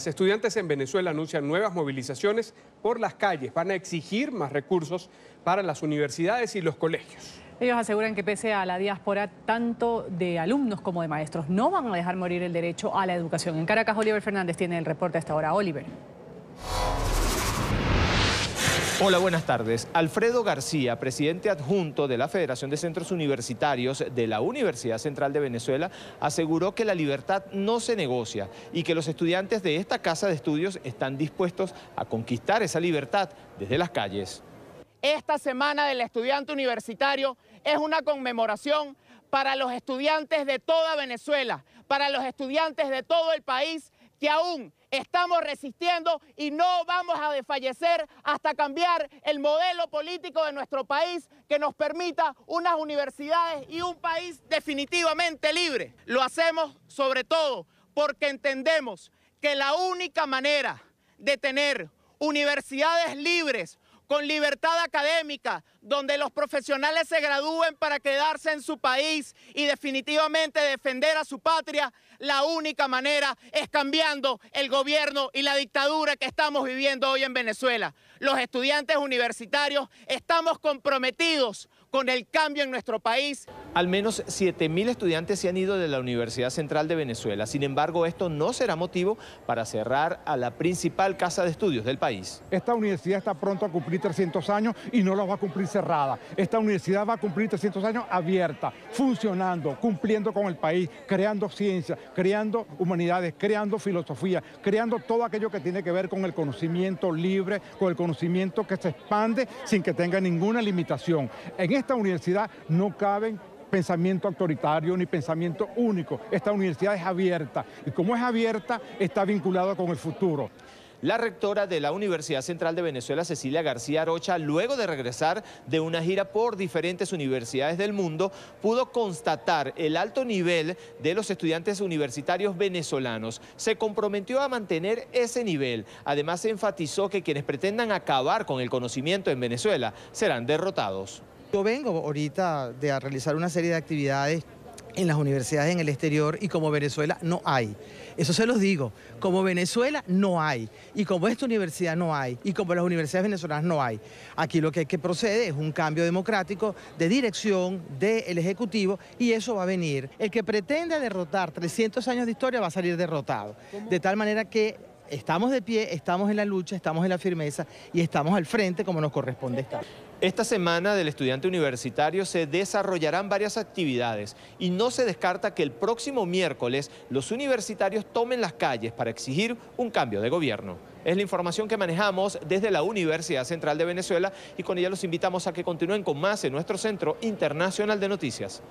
Los estudiantes en Venezuela anuncian nuevas movilizaciones por las calles. Van a exigir más recursos para las universidades y los colegios. Ellos aseguran que pese a la diáspora, tanto de alumnos como de maestros no van a dejar morir el derecho a la educación. En Caracas, Oliver Fernández tiene el reporte hasta ahora. Oliver. Hola, buenas tardes. Alfredo García, presidente adjunto de la Federación de Centros Universitarios de la Universidad Central de Venezuela, aseguró que la libertad no se negocia y que los estudiantes de esta casa de estudios están dispuestos a conquistar esa libertad desde las calles. Esta semana del estudiante universitario es una conmemoración para los estudiantes de toda Venezuela, para los estudiantes de todo el país que aún estamos resistiendo y no vamos a desfallecer hasta cambiar el modelo político de nuestro país que nos permita unas universidades y un país definitivamente libre. Lo hacemos sobre todo porque entendemos que la única manera de tener universidades libres, con libertad académica, donde los profesionales se gradúen para quedarse en su país y definitivamente defender a su patria, la única manera es cambiando el gobierno y la dictadura que estamos viviendo hoy en Venezuela. Los estudiantes universitarios estamos comprometidos con el cambio en nuestro país. Al menos 7.000 estudiantes se han ido de la Universidad Central de Venezuela. Sin embargo, esto no será motivo para cerrar a la principal casa de estudios del país. Esta universidad está pronto a cumplir 300 años y no la va a cumplir cerrada. Esta universidad va a cumplir 300 años abierta, funcionando, cumpliendo con el país, creando ciencia, creando humanidades, creando filosofía, creando todo aquello que tiene que ver con el conocimiento libre, con el conocimiento que se expande sin que tenga ninguna limitación. Este esta universidad no caben pensamiento autoritario ni pensamiento único. Esta universidad es abierta y como es abierta está vinculada con el futuro. La rectora de la Universidad Central de Venezuela, Cecilia García Rocha, luego de regresar de una gira por diferentes universidades del mundo, pudo constatar el alto nivel de los estudiantes universitarios venezolanos. Se comprometió a mantener ese nivel. Además, enfatizó que quienes pretendan acabar con el conocimiento en Venezuela serán derrotados. Yo vengo ahorita de a realizar una serie de actividades en las universidades en el exterior y como Venezuela no hay. Eso se los digo, como Venezuela no hay, y como esta universidad no hay, y como las universidades venezolanas no hay. Aquí lo que hay que procede es un cambio democrático de dirección del Ejecutivo y eso va a venir. El que pretenda derrotar 300 años de historia va a salir derrotado, de tal manera que estamos de pie, estamos en la lucha, estamos en la firmeza y estamos al frente como nos corresponde estar. Esta semana del estudiante universitario se desarrollarán varias actividades y no se descarta que el próximo miércoles los universitarios tomen las calles para exigir un cambio de gobierno. Es la información que manejamos desde la Universidad Central de Venezuela y con ella los invitamos a que continúen con más en nuestro Centro Internacional de Noticias.